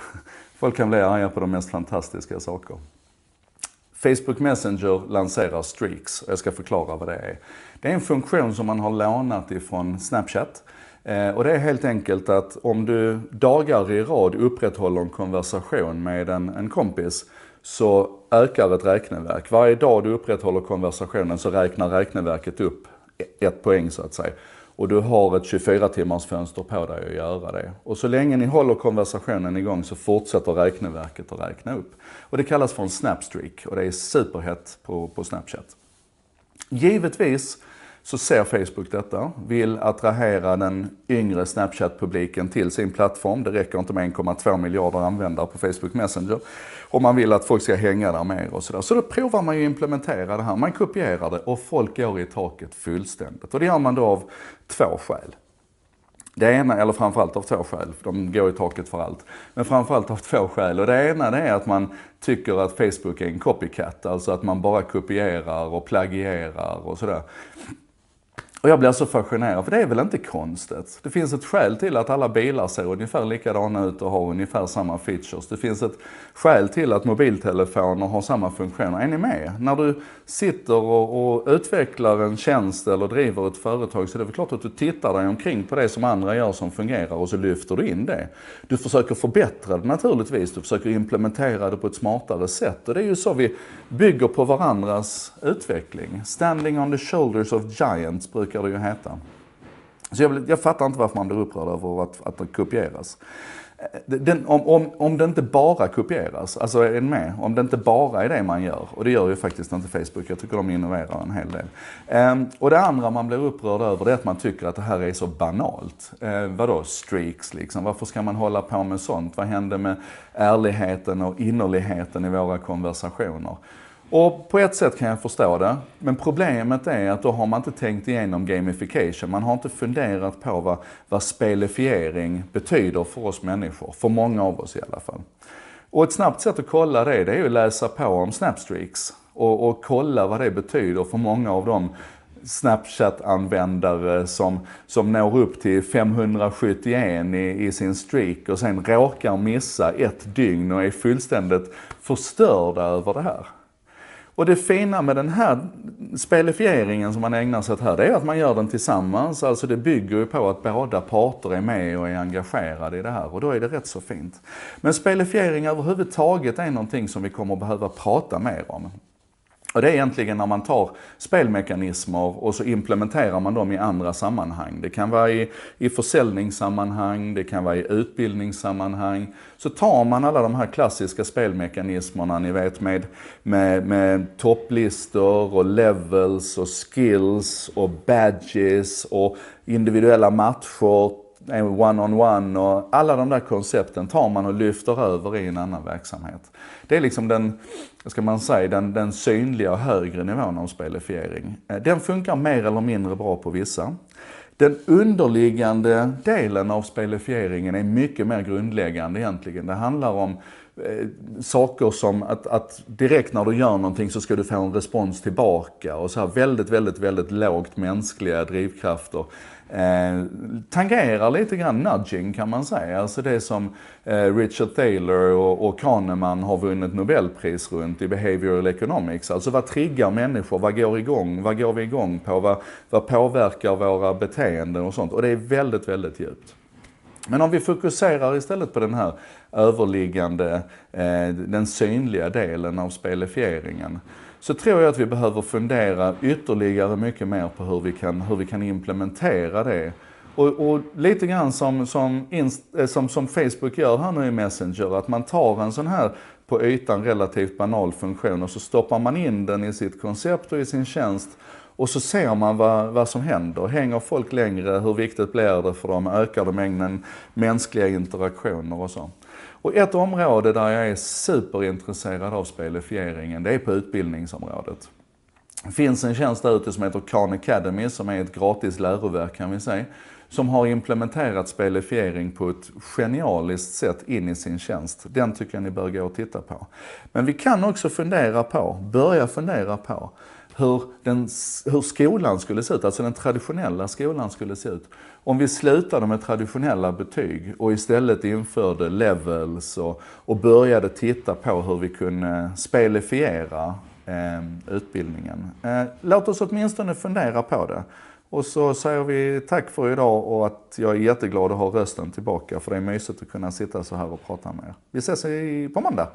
Folk kan bli arga på de mest fantastiska saker. Facebook Messenger lanserar streaks och jag ska förklara vad det är. Det är en funktion som man har lånat ifrån Snapchat. Eh, och det är helt enkelt att om du dagar i rad upprätthåller en konversation med en, en kompis så ökar ett räkneverk. Varje dag du upprätthåller konversationen så räknar räkneverket upp e-, ett poäng så att säga och du har ett 24 timmars fönster på dig att göra det. Och så länge ni håller konversationen igång så fortsätter räkneverket att räkna upp. Och det kallas för en snapstreak och det är superhett på, på Snapchat. Givetvis så ser Facebook detta, vill attrahera den yngre Snapchat-publiken till sin plattform. Det räcker inte med 1,2 miljarder användare på Facebook Messenger. Och man vill att folk ska hänga där mer och sådär. Så då provar man ju att implementera det här. Man kopierar det och folk går i taket fullständigt. Och det gör man då av två skäl. Det ena, eller framförallt av två skäl, de går i taket för allt. Men framförallt av två skäl. Och det ena det är att man tycker att Facebook är en copycat, alltså att man bara kopierar och plagierar och sådär. Och jag blir så alltså fascinerad, för det är väl inte konstigt? Det finns ett skäl till att alla bilar ser ungefär likadana ut och har ungefär samma features. Det finns ett skäl till att mobiltelefoner har samma funktioner. Är ni med? När du sitter och, och utvecklar en tjänst eller driver ett företag så är det väl klart att du tittar dig omkring på det som andra gör som fungerar och så lyfter du in det. Du försöker förbättra det naturligtvis, du försöker implementera det på ett smartare sätt. Och det är ju så vi bygger på varandras utveckling. Standing on the shoulders of giants brukar brukar det ju heta. Så jag, jag fattar inte varför man blir upprörd över att, att det kopieras. Eh, den, om, om, om det inte bara kopieras, alltså är ni med? Om det inte bara är det man gör, och det gör ju faktiskt inte Facebook, jag tycker de innoverar en hel del. Ehm, och det andra man blir upprörd över det är att man tycker att det här är så banalt. Ehm, vadå streaks liksom? Varför ska man hålla på med sånt? Vad hände med ärligheten och innerligheten i våra konversationer? Och på ett sätt kan jag förstå det. Men problemet är att då har man inte tänkt igenom gamification. Man har inte funderat på vad, vad spelifiering betyder för oss människor. För många av oss i alla fall. Och ett snabbt sätt att kolla det, det är ju att läsa på om Snapstreaks. Och, och kolla vad det betyder för många av de Snapchat-användare som, som når upp till 571 i, i, sin streak och sen råkar missa ett dygn och är fullständigt förstörda över det här. Och det fina med den här spelifieringen som man ägnar sig åt här, det är att man gör den tillsammans. Alltså det bygger ju på att båda parter är med och är engagerade i det här och då är det rätt så fint. Men spelifiering överhuvudtaget är någonting som vi kommer behöva prata mer om. Och det är egentligen när man tar spelmekanismer och så implementerar man dem i andra sammanhang. Det kan vara i, i försäljningssammanhang, det kan vara i utbildningssammanhang. Så tar man alla de här klassiska spelmekanismerna, ni vet med, med, med topplistor och levels och skills och badges och individuella matcher, Eh, one-on-one och alla de där koncepten tar man och lyfter över i en annan verksamhet. Det är liksom den, ska man säga, den, den synliga och högre nivån av spelifiering. Eh, den funkar mer eller mindre bra på vissa. Den underliggande delen av spelifieringen är mycket mer grundläggande egentligen. Det handlar om Eh, saker som att, att, direkt när du gör någonting så ska du få en respons tillbaka och så här väldigt, väldigt, väldigt lågt mänskliga drivkrafter. Eh, tangerar lite grann nudging kan man säga. Alltså det som eh, Richard Thaler och, och Kahneman har vunnit Nobelpris runt i behavioral economics. Alltså vad triggar människor? Vad går igång? Vad går vi igång på? Vad, vad påverkar våra beteenden och sånt? Och det är väldigt, väldigt djupt. Men om vi fokuserar istället på den här överliggande, eh, den synliga delen av spelifieringen så tror jag att vi behöver fundera ytterligare mycket mer på hur vi kan, hur vi kan implementera det. Och, och lite grann som, som, eh, som, som Facebook gör här nu i Messenger, att man tar en sån här på ytan relativt banal funktion och så stoppar man in den i sitt koncept och i sin tjänst och så ser man vad, vad som händer. Hänger folk längre? Hur viktigt blir det för dem? Ökar det mängden mänskliga interaktioner och så? Och ett område där jag är superintresserad av spelifieringen, det är på utbildningsområdet. Det finns en tjänst där ute som heter Khan Academy, som är ett gratis läroverk kan vi säga, som har implementerat spelifiering på ett genialiskt sätt in i sin tjänst. Den tycker jag ni bör gå och titta på. Men vi kan också fundera på, börja fundera på, hur, den, hur skolan skulle se ut, alltså den traditionella skolan skulle se ut. Om vi slutade med traditionella betyg och istället införde levels och, och började titta på hur vi kunde spelifiera eh, utbildningen. Eh, låt oss åtminstone fundera på det. Och så säger vi tack för idag och att jag är jätteglad att ha rösten tillbaka för det är mysigt att kunna sitta så här och prata med er. Vi ses på måndag!